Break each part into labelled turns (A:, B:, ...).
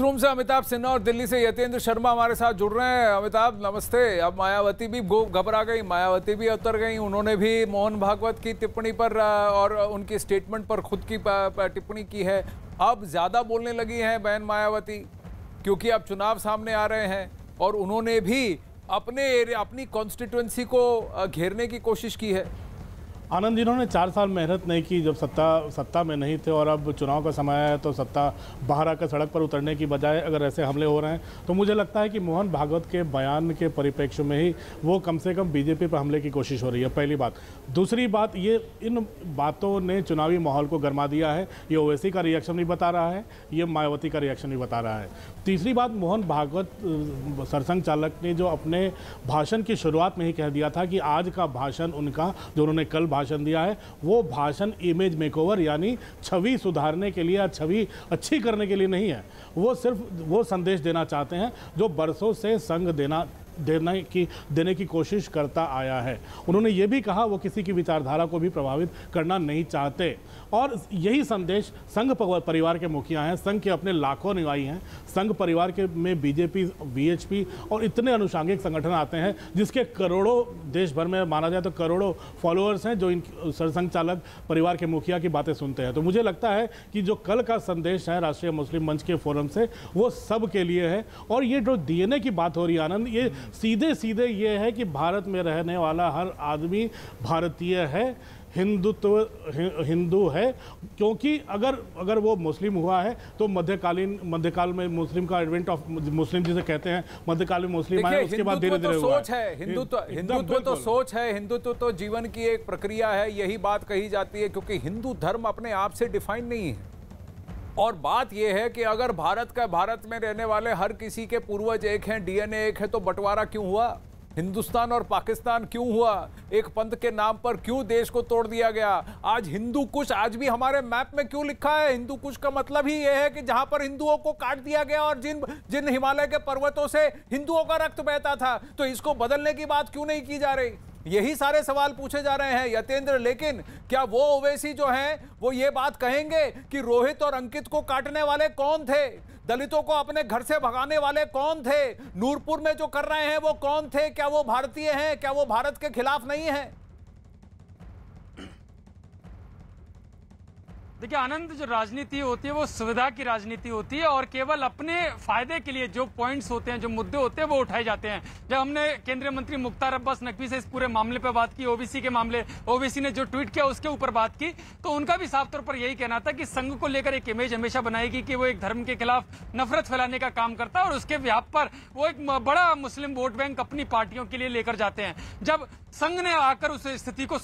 A: zoom से अमिताभ सिन्हा और दिल्ली से यतेंद्र शर्मा हमारे साथ जुड़ रहे हैं अमिताभ नमस्ते अब मायावती भी घबरा गई मायावती भी उतर गई उन्होंने भी मोहन भागवत की टिप्पणी पर और उनकी स्टेटमेंट पर खुद की टिप्पणी की है अब ज़्यादा बोलने लगी हैं बहन मायावती क्योंकि अब चुनाव सामने आ रहे हैं और उन्होंने भी अपने एरिया अपनी कॉन्स्टिट्युएंसी को घेरने की कोशिश की है
B: आनंद इन्होंने चार साल मेहनत नहीं की जब सत्ता सत्ता में नहीं थे और अब चुनाव का समय है तो सत्ता बाहर आकर सड़क पर उतरने की बजाय अगर ऐसे हमले हो रहे हैं तो मुझे लगता है कि मोहन भागवत के बयान के परिप्रेक्ष्य में ही वो कम से कम बीजेपी पर हमले की कोशिश हो रही है पहली बात दूसरी बात ये इन बातों ने चुनावी माहौल को गर्मा दिया है ये ओवैसी का रिएक्शन भी बता रहा है ये मायावती का रिएक्शन भी बता रहा है तीसरी बात मोहन भागवत सरसंग चालक ने जो अपने भाषण की शुरुआत में ही कह दिया था कि आज का भाषण उनका जो उन्होंने कल भाषण दिया है वो भाषण इमेज मेकओवर यानी छवि सुधारने के लिए या छवि अच्छी करने के लिए नहीं है वो सिर्फ वो संदेश देना चाहते हैं जो बरसों से संग देना देने की देने की कोशिश करता आया है उन्होंने ये भी कहा वो किसी की विचारधारा को भी प्रभावित करना नहीं चाहते और यही संदेश संघ परिवार के मुखिया हैं संघ के अपने लाखों निवाई हैं संघ परिवार के में बीजेपी वीएचपी और इतने अनुषांगिक संगठन आते हैं जिसके करोड़ों देश भर में माना जाए तो करोड़ों फॉलोअर्स हैं जो इन सरसंघ चालक परिवार के मुखिया की बातें सुनते हैं तो मुझे लगता है कि जो कल का संदेश है राष्ट्रीय मुस्लिम मंच के फोरम से वो सब के लिए है और ये जो डी की बात हो रही आनंद ये सीधे सीधे ये है कि भारत में रहने वाला हर आदमी भारतीय है हिंदुत्व हिंदू है क्योंकि अगर अगर वो मुस्लिम हुआ है तो मध्यकालीन मध्यकाल में मुस्लिम का एडवेंट ऑफ मुस्लिम जिसे कहते हैं मध्यकाल में मुस्लिम आया उसके बाद धीरे धीरे तो सोच
A: है हिंदुत्व हिंदुत्व तो सोच है हिंदुत्व तो जीवन की एक प्रक्रिया है यही बात कही जाती है क्योंकि हिंदू धर्म अपने आप से डिफाइन नहीं है और बात यह है कि अगर भारत का भारत में रहने वाले हर किसी के पूर्वज एक हैं डीएनए एक है तो बंटवारा क्यों हुआ हिंदुस्तान और पाकिस्तान क्यों हुआ एक पंथ के नाम पर क्यों देश को तोड़ दिया गया आज हिंदू कुछ आज भी हमारे मैप में क्यों लिखा है हिंदू कुछ का मतलब ही यह है कि जहां पर हिंदुओं को काट दिया गया और जिन जिन हिमालय के पर्वतों से हिंदुओं का रक्त बहता था तो इसको बदलने की बात क्यों नहीं की जा रही यही सारे सवाल पूछे जा रहे हैं यतेंद्र लेकिन क्या वो ओवैसी जो हैं वो ये बात कहेंगे कि रोहित और अंकित को काटने वाले कौन थे दलितों को अपने घर से भगाने वाले कौन थे नूरपुर में जो कर रहे हैं वो कौन थे क्या वो भारतीय हैं क्या वो भारत के खिलाफ नहीं है
C: देखिए आनंद जो राजनीति होती है वो सुविधा की राजनीति होती है और केवल अपने फायदे के लिए जो पॉइंट्स होते हैं जो मुद्दे होते हैं वो उठाए जाते हैं जब हमने केंद्रीय मंत्री मुख्तार अब्बास नकवी से इस पूरे मामले पर बात की ओबीसी के मामले ओबीसी ने जो ट्वीट किया उसके ऊपर बात की तो उनका भी साफ तौर पर यही कहना था कि संघ को लेकर एक इमेज हमेशा बनाएगी कि वो एक धर्म के खिलाफ नफरत फैलाने का काम करता है और उसके व्याप पर वो एक बड़ा मुस्लिम वोट बैंक अपनी पार्टियों के लिए लेकर जाते हैं जब संघ ने आकर उस स्थिति को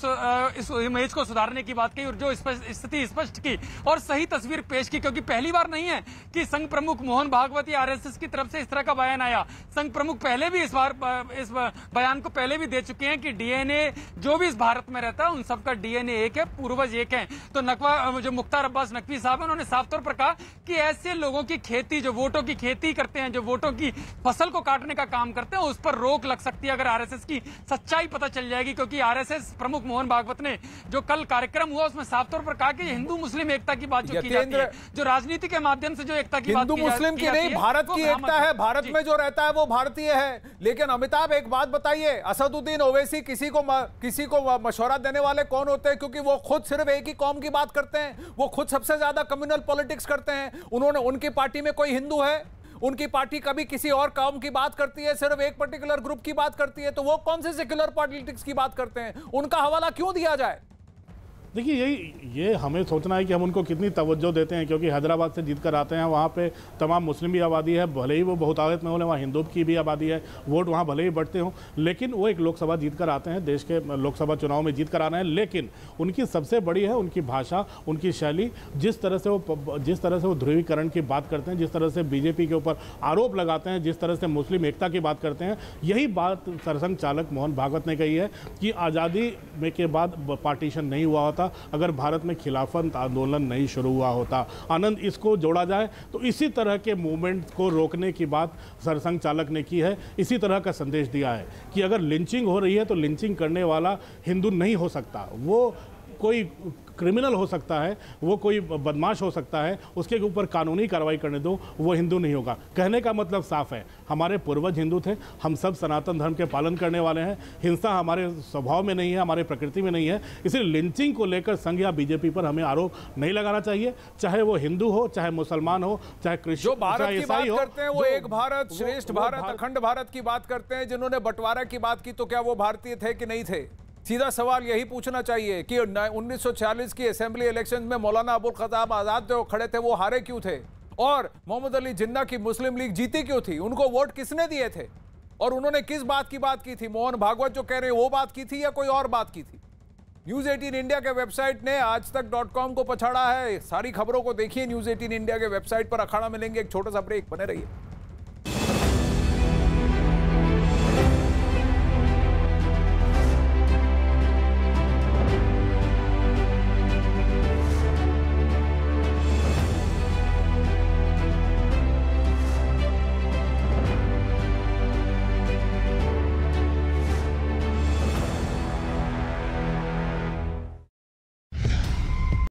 C: इस इमेज को सुधारने की बात की और जो स्थिति स्पष्ट की और सही तस्वीर पेश की क्योंकि पहली बार नहीं है कि संघ प्रमुख मोहन भागवती आरएसएस की तरफ से इस तरह का बयान आया संघ प्रमुख पहले भी इस बार इस बयान को पहले भी दे चुके हैं कि डीएनए जो भी इस भारत में रहता है उन सबका डीएनए एक है पूर्वज एक है तो नकवा जो मुख्तार अब्बास नकवी साहब है उन्होंने साफ तौर पर कहा कि ऐसे लोगों की खेती जो वोटों की खेती करते हैं जो वोटों की फसल को काटने का काम करते हैं उस पर रोक लग सकती है अगर आरएसएस की सच्चाई पता चल जाएगी क्योंकि आरएसएस प्रमुख मोहन भागवत ने जो कल कार्यक्रम हुआ उसमें साफ तौर पर कहा कि हिंदू मुस्लिम मुस्लिम एकता की बात जो की जाती है जो राजनीति के माध्यम से जो एकता की हिंदू मुस्लिम की नहीं भारत की एकता है
A: भारत में जो रहता है वो भारतीय है लेकिन अमिताभ एक बात बताइए असदुद्दीन ओवैसी किसी को किसी को मशवरा देने वाले कौन होते हैं क्योंकि वो खुद सिर्फ एक ही कौम की बात करते हैं वो खुद सबसे ज्यादा कम्युनल पॉलिटिक्स करते हैं उन्होंने उनकी पार्टी में कोई हिंदू है उनकी पार्टी कभी किसी और कौम की बात करती है सिर्फ एक पर्टिकुलर ग्रुप की बात करती है तो वो कौन से सेक्युलर पॉलिटिक्स की बात करते हैं उनका हवाला क्यों दिया जाए
B: देखिए यही ये हमें सोचना है कि हम उनको कितनी तवज्जो देते हैं क्योंकि हैदराबाद से जीत कर आते हैं वहाँ पे तमाम मुस्लिम भी आबादी है भले ही वो बहुत आदत में हो वहाँ हिंदू की भी आबादी है वोट वहाँ भले ही बढ़ते हों लेकिन वो एक लोकसभा जीत कर आते हैं देश के लोकसभा चुनाव में जीत कर आ रहे हैं लेकिन उनकी सबसे बड़ी है उनकी भाषा उनकी शैली जिस तरह से वो जिस तरह से वो ध्रुवीकरण की बात करते हैं जिस तरह से बीजेपी के ऊपर आरोप लगाते हैं जिस तरह से मुस्लिम एकता की बात करते हैं यही बात सरसंघ चालक मोहन भागवत ने कही है कि आज़ादी के बाद पार्टीशन नहीं हुआ होता होता अगर भारत में खिलाफत आंदोलन नहीं शुरू हुआ होता आनंद इसको जोड़ा जाए तो इसी तरह के मूवमेंट को रोकने की बात सरसंघ चालक ने की है इसी तरह का संदेश दिया है कि अगर लिंचिंग हो रही है तो लिंचिंग करने वाला हिंदू नहीं हो सकता वो कोई क्रिमिनल हो सकता है वो कोई बदमाश हो सकता है उसके ऊपर कानूनी कार्रवाई करने दो वो हिंदू नहीं होगा कहने का मतलब साफ है हमारे पूर्वज हिंदू थे हम सब सनातन धर्म के पालन करने वाले हैं हिंसा हमारे स्वभाव में नहीं है हमारे प्रकृति में नहीं है इसलिए लिंचिंग को लेकर संघ या बीजेपी पर हमें आरोप नहीं लगाना चाहिए चाहे वो हिंदू हो चाहे मुसलमान हो चाहे कृष्ण चाहे ईसाई हो वो एक
A: भारत श्रेष्ठ भारत अखंड भारत की बात करते हैं जिन्होंने बंटवारा की बात की तो क्या वो भारतीय थे कि नहीं थे सीधा सवाल यही पूछना चाहिए कि 1940 की असेंबली इलेक्शन में मौलाना अबुल खताब आज़ाद जो खड़े थे वो हारे क्यों थे और मोहम्मद अली जिन्ना की मुस्लिम लीग जीती क्यों थी उनको वोट किसने दिए थे और उन्होंने किस बात की बात की थी मोहन भागवत जो कह रहे वो बात की थी या कोई और बात की थी न्यूज़ एटीन इंडिया के वेबसाइट ने आज तक डॉट कॉम को पछाड़ा है सारी खबरों को देखिए न्यूज़ एटीन इंडिया के वेबसाइट पर अखाड़ा मिलेंगे एक छोटा सा ब्रेक बने रहिए